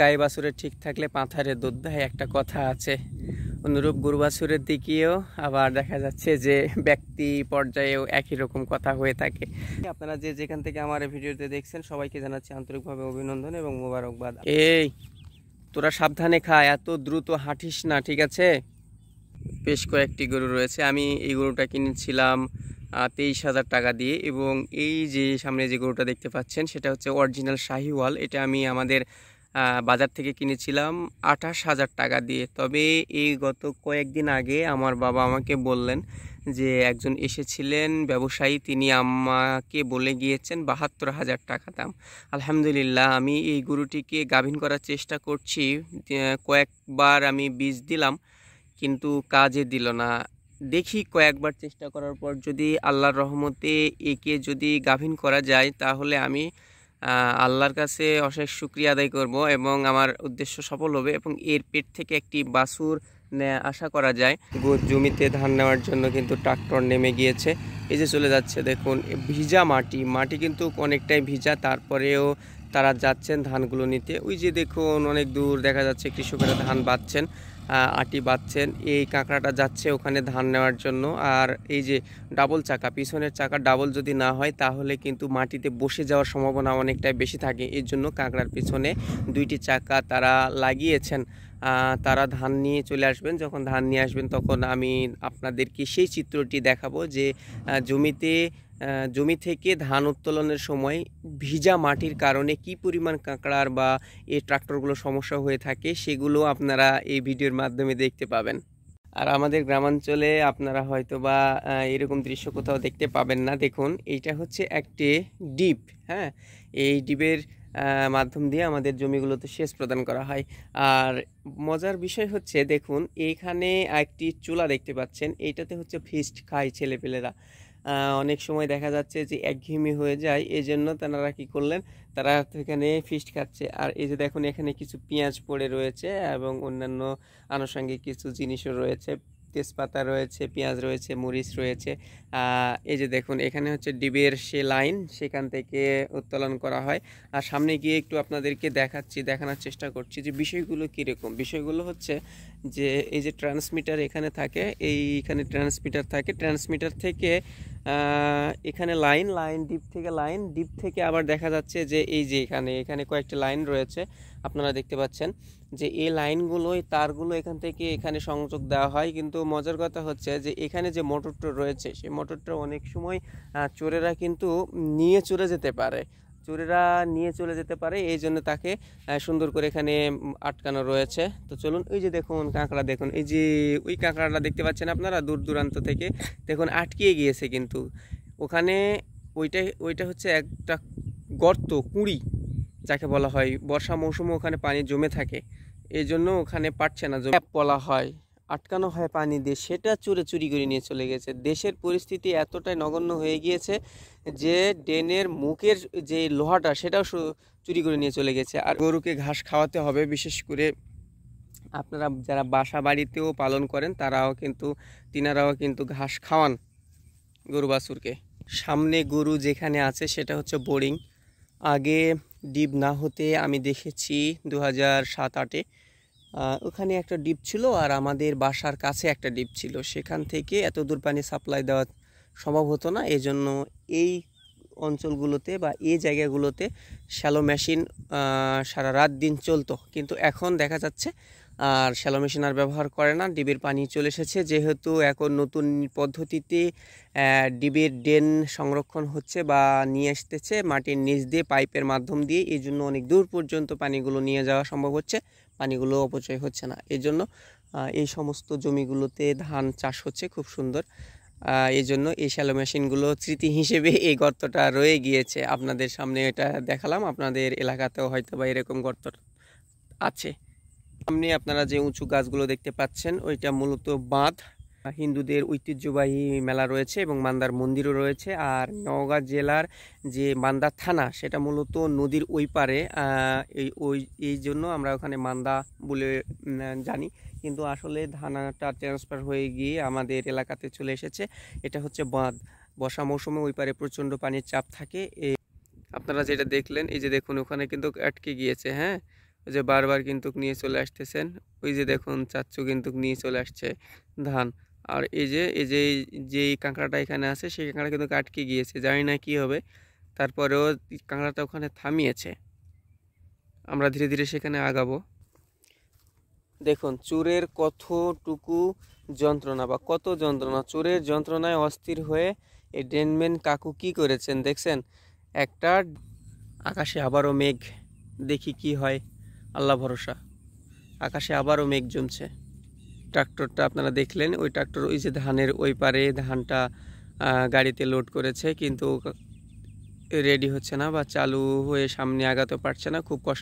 গায়ে বাছুরের ঠিক থাকলে পাথারে দুধ দেয় একটা কথা আছে অনুরূপ গরু বাছুরের দিকেও আবার দেখা যাচ্ছে যে ব্যক্তি পর্যায়েও একই রকম কথা হয়ে থাকে আপনারা যে যেখান থেকে আমার ভিডিওতে দেখছেন সবাইকে জানাচ্ছি আন্তরিকভাবে অভিনন্দন এবং মোবারকবাদ এই তোরা সাবধানে খা এত দ্রুত হাঁটিস না ঠিক আছে বেশ কয়েকটি গরু রয়েছে আমি এই গরুটা কিনেছিলাম তেইশ হাজার টাকা দিয়ে এবং এই যে সামনে যে গরুটা দেখতে পাচ্ছেন সেটা হচ্ছে অরিজিনাল শাহিওয়াল এটা আমি আমাদের বাজার থেকে কিনেছিলাম আঠাশ হাজার টাকা দিয়ে তবে এই গত কয়েকদিন আগে আমার বাবা আমাকে বললেন যে একজন এসেছিলেন ব্যবসায়ী তিনি আমাকে বলে গিয়েছেন বাহাত্তর হাজার টাকা দাম আলহামদুলিল্লাহ আমি এই গরুটিকে গাভীন করার চেষ্টা করছি কয়েকবার আমি বীজ দিলাম কিন্তু কাজে দিল না দেখি কয়েকবার চেষ্টা করার পর যদি আল্লাহর রহমতে একে যদি গাভীন করা যায় তাহলে আমি আল্লাহর কাছে অশেষ শুক্রিয়া আদায় করব এবং আমার উদ্দেশ্য সফল হবে এবং এর পেট থেকে একটি বাসুর আশা করা যায় জমিতে ধান নেওয়ার জন্য কিন্তু ট্রাক্টর নেমে গিয়েছে এই যে চলে যাচ্ছে দেখুন ভিজা মাটি মাটি কিন্তু অনেকটাই ভিজা তারপরেও তারা যাচ্ছেন ধানগুলো নিতে ওই যে দেখুন অনেক দূর দেখা যাচ্ছে কৃষকেরা ধান বাঁধছেন আটি বাঁধছেন এই কাঁকড়াটা যাচ্ছে ওখানে ধান নেওয়ার জন্য আর এই যে ডাবল চাকা পিছনের চাকা ডাবল যদি না হয় তাহলে কিন্তু মাটিতে বসে যাওয়ার সম্ভাবনা অনেকটাই বেশি থাকে এর জন্য কাঁকড়ার পিছনে দুইটি চাকা তারা লাগিয়েছেন তারা ধান নিয়ে চলে আসবেন যখন ধান নিয়ে আসবেন তখন আমি আপনাদেরকে সেই চিত্রটি দেখাবো যে জমিতে জমি থেকে ধান উত্তোলনের সময় ভিজা মাটির কারণে কি পরিমাণ কাঁকড়ার বা এই ট্রাক্টরগুলো সমস্যা হয়ে থাকে সেগুলো আপনারা এই ভিডিওর মাধ্যমে দেখতে পাবেন আর আমাদের গ্রামাঞ্চলে আপনারা হয়তো বা এরকম দৃশ্য কোথাও দেখতে পাবেন না দেখুন এইটা হচ্ছে একটি ডিপ হ্যাঁ এই ডিপের মাধ্যম দিয়ে আমাদের জমিগুলোতে সেচ প্রদান করা হয় আর মজার বিষয় হচ্ছে দেখুন এইখানে একটি চুলা দেখতে পাচ্ছেন এইটাতে হচ্ছে ফিস্ট খায় ছেলেপেলেরা অনেক সময় দেখা যাচ্ছে যে একঘেয়েমি হয়ে যায় এই জন্য তারা কি করলেন তারা এখানে ফিস্ট খাচ্ছে আর এই যে দেখুন এখানে কিছু পেঁয়াজ পড়ে রয়েছে এবং অন্যান্য আনুষঙ্গিক কিছু জিনিসও রয়েছে তেজপাতা রয়েছে পেঁয়াজ রয়েছে মরিচ রয়েছে এই যে দেখুন এখানে হচ্ছে ডিবের সে লাইন সেখান থেকে উত্তোলন করা হয় আর সামনে গিয়ে একটু আপনাদেরকে দেখাচ্ছি দেখানোর চেষ্টা করছি যে বিষয়গুলো কীরকম বিষয়গুলো হচ্ছে যে এই যে ট্রান্সমিটার এখানে থাকে এইখানে ট্রান্সমিটার থাকে ট্রান্সমিটার থেকে এখানে লাইন লাইন ডিপ থেকে লাইন ডিপ থেকে আবার দেখা যাচ্ছে যে এই যে এখানে এখানে কয়েকটি লাইন রয়েছে আপনারা দেখতে পাচ্ছেন যে এই লাইনগুলো এই তারগুলো এখান থেকে এখানে সংযোগ দেওয়া হয় কিন্তু মজার কথা হচ্ছে যে এখানে যে মোটরটা রয়েছে সেই মোটরটা অনেক সময় চোরেরা কিন্তু নিয়ে চলে যেতে পারে চোরেরা নিয়ে চলে যেতে পারে এই জন্য তাকে সুন্দর করে এখানে আটকানো রয়েছে তো চলুন ওই যে দেখুন কাঁকড়া দেখুন এই যে ওই কাঁকড়াটা দেখতে পাচ্ছেন আপনারা দূর দূরান্ত থেকে দেখুন আটকিয়ে গিয়েছে কিন্তু ওখানে ওইটা ওইটা হচ্ছে একটা গর্ত কুঁড়ি যাকে বলা হয় বর্ষা মৌসুমে ওখানে পানি জমে থাকে এই জন্য ওখানে পাচ্ছে না জমে বলা হয় আটকানো হয় পানি দিয়ে সেটা চুরে চুরি করে নিয়ে চলে গেছে দেশের পরিস্থিতি এতটাই নগণ্য হয়ে গিয়েছে যে ড্রেনের মুখের যে লোহাটা সেটাও চুরি করে নিয়ে চলে গেছে আর গরুকে ঘাস খাওয়াতে হবে বিশেষ করে আপনারা যারা বাসা বাড়িতেও পালন করেন তারাও কিন্তু তিনারাও কিন্তু ঘাস খাওয়ান গরু বাছুরকে সামনে গরু যেখানে আছে সেটা হচ্ছে বোরিং আগে ডিপ না হতে আমি দেখেছি দু হাজার সাত আটে ওখানে একটা ডিপ ছিল আর আমাদের বাসার কাছে একটা ডিপ ছিল সেখান থেকে এত দূর পানি সাপ্লাই দেওয়া সম্ভব হতো না এজন্য এই অঞ্চলগুলোতে বা এই জায়গাগুলোতে শ্যালো মেশিন সারা রাত দিন চলতো কিন্তু এখন দেখা যাচ্ছে আর শ্যালো মেশিন আর ব্যবহার করে না ডিবের পানি চলে এসেছে যেহেতু এখন নতুন পদ্ধতিতে ডিবের ড্রেন সংরক্ষণ হচ্ছে বা নিয়ে আসতেছে মাটির নিচ দিয়ে পাইপের মাধ্যম দিয়ে এই জন্য অনেক দূর পর্যন্ত পানিগুলো নিয়ে যাওয়া সম্ভব হচ্ছে পানিগুলো অপচয় হচ্ছে না এই জন্য এই সমস্ত জমিগুলোতে ধান চাষ হচ্ছে খুব সুন্দর এই জন্য এই শ্যালো মেশিনগুলো স্মৃতি হিসেবে এই গর্তটা রয়ে গিয়েছে আপনাদের সামনে এটা দেখালাম আপনাদের এলাকাতেও হয়তো বা এরকম গর্ত আছে সামনে আপনারা যে উঁচু গাছগুলো দেখতে পাচ্ছেন ওইটা মূলত বাঁধ হিন্দুদের ঐতিহ্যবাহী মেলা রয়েছে এবং মান্দার মন্দিরও রয়েছে আর নওগাঁ জেলার যে মান্দা থানা সেটা মূলত নদীর ওই পারে এই ওই এই জন্য আমরা ওখানে মান্দা বলে জানি কিন্তু আসলে থানাটা ট্রান্সফার হয়ে গিয়ে আমাদের এলাকাতে চলে এসেছে এটা হচ্ছে বাঁধ বর্ষা মৌসুমে ওই পারে প্রচণ্ড পানির চাপ থাকে আপনারা যেটা দেখলেন এই যে দেখুন ওখানে কিন্তু আটকে গিয়েছে হ্যাঁ ওই যে বারবার কিন্তু নিয়ে চলে আসতেছেন ওই যে দেখুন চাচ্ছু কিন্তু নিয়ে চলে আসছে ধান আর এই যে এই যে যেই কাঁকড়াটা এখানে আছে সেই কাঁকড়া কিন্তু আটকে গিয়েছে জানি না কি হবে তারপরেও কাঁকড়াটা ওখানে থামিয়েছে আমরা ধীরে ধীরে সেখানে আগাবো দেখুন চোরের কতটুকু যন্ত্রণা বা কত যন্ত্রণা চোরের যন্ত্রণায় অস্থির হয়ে এই ডেনম্যান কাকু কি করেছেন দেখছেন একটা আকাশে আবারও মেঘ দেখি কি হয় আল্লাহ ভরসা আকাশে আবারও মেঘ জমছে ট্রাক্টরটা আপনারা দেখলেন ওই ট্রাক্টর ওই যে ধানের ওই পারে ধানটা গাড়িতে লোড করেছে কিন্তু রেডি হচ্ছে না বা চালু হয়ে সামনে আগাতে পারছে না খুব কষ্ট